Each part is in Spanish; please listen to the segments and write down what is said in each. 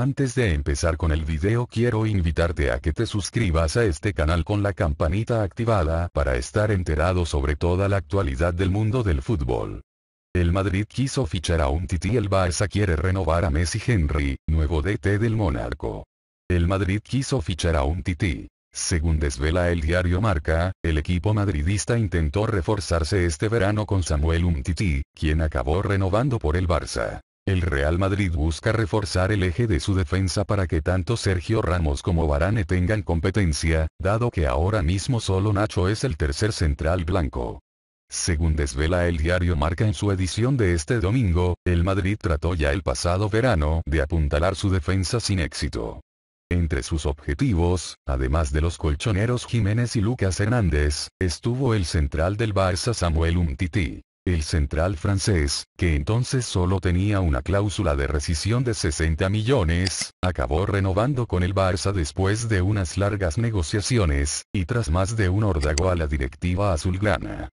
Antes de empezar con el video quiero invitarte a que te suscribas a este canal con la campanita activada para estar enterado sobre toda la actualidad del mundo del fútbol. El Madrid quiso fichar a un Titi el Barça quiere renovar a Messi Henry, nuevo DT del Monarco. El Madrid quiso fichar a un Titi. Según desvela el diario Marca, el equipo madridista intentó reforzarse este verano con Samuel Umtiti, quien acabó renovando por el Barça. El Real Madrid busca reforzar el eje de su defensa para que tanto Sergio Ramos como Varane tengan competencia, dado que ahora mismo solo Nacho es el tercer central blanco. Según desvela el diario Marca en su edición de este domingo, el Madrid trató ya el pasado verano de apuntalar su defensa sin éxito. Entre sus objetivos, además de los colchoneros Jiménez y Lucas Hernández, estuvo el central del Barça Samuel Umtiti el central francés, que entonces solo tenía una cláusula de rescisión de 60 millones, acabó renovando con el Barça después de unas largas negociaciones, y tras más de un órdago a la directiva azulgrana.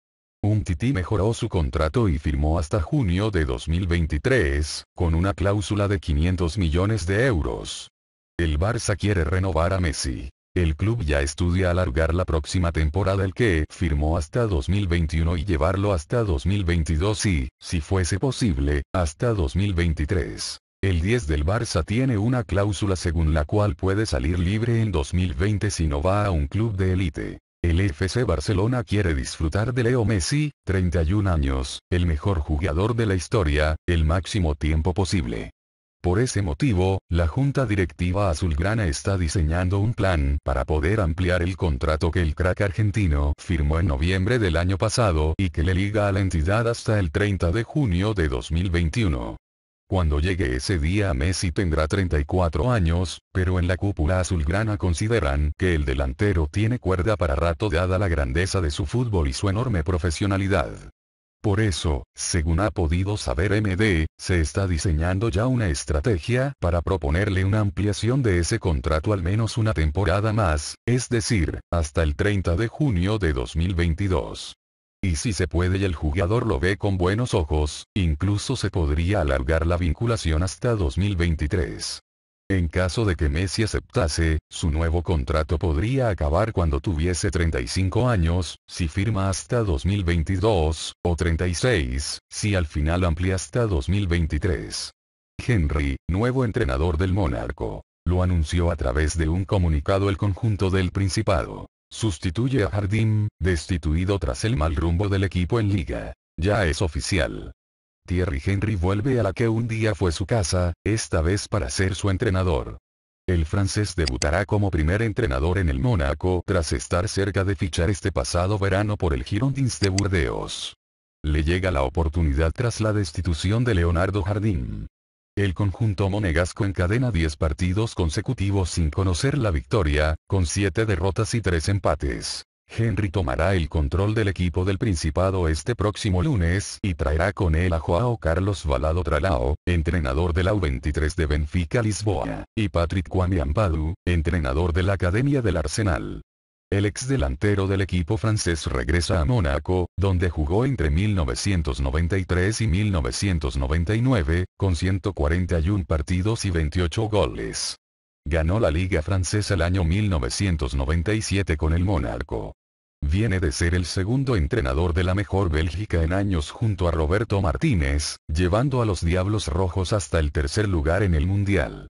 tití mejoró su contrato y firmó hasta junio de 2023, con una cláusula de 500 millones de euros. El Barça quiere renovar a Messi. El club ya estudia alargar la próxima temporada el que firmó hasta 2021 y llevarlo hasta 2022 y, si fuese posible, hasta 2023. El 10 del Barça tiene una cláusula según la cual puede salir libre en 2020 si no va a un club de élite. El FC Barcelona quiere disfrutar de Leo Messi, 31 años, el mejor jugador de la historia, el máximo tiempo posible. Por ese motivo, la junta directiva azulgrana está diseñando un plan para poder ampliar el contrato que el crack argentino firmó en noviembre del año pasado y que le liga a la entidad hasta el 30 de junio de 2021. Cuando llegue ese día Messi tendrá 34 años, pero en la cúpula azulgrana consideran que el delantero tiene cuerda para rato dada la grandeza de su fútbol y su enorme profesionalidad. Por eso, según ha podido saber MD, se está diseñando ya una estrategia para proponerle una ampliación de ese contrato al menos una temporada más, es decir, hasta el 30 de junio de 2022. Y si se puede y el jugador lo ve con buenos ojos, incluso se podría alargar la vinculación hasta 2023. En caso de que Messi aceptase, su nuevo contrato podría acabar cuando tuviese 35 años, si firma hasta 2022, o 36, si al final amplía hasta 2023. Henry, nuevo entrenador del Monarco. Lo anunció a través de un comunicado el conjunto del Principado. Sustituye a Jardim, destituido tras el mal rumbo del equipo en liga. Ya es oficial. Thierry Henry vuelve a la que un día fue su casa, esta vez para ser su entrenador. El francés debutará como primer entrenador en el Mónaco tras estar cerca de fichar este pasado verano por el Girondins de Burdeos. Le llega la oportunidad tras la destitución de Leonardo Jardín. El conjunto monegasco encadena 10 partidos consecutivos sin conocer la victoria, con 7 derrotas y 3 empates. Henry tomará el control del equipo del Principado este próximo lunes y traerá con él a Joao Carlos Valado Tralao, entrenador de la U23 de Benfica Lisboa, y Patrick Kwamiampadu, entrenador de la Academia del Arsenal. El ex delantero del equipo francés regresa a Mónaco, donde jugó entre 1993 y 1999, con 141 partidos y 28 goles. Ganó la Liga Francesa el año 1997 con el Mónaco. Viene de ser el segundo entrenador de la mejor Bélgica en años junto a Roberto Martínez, llevando a los Diablos Rojos hasta el tercer lugar en el Mundial.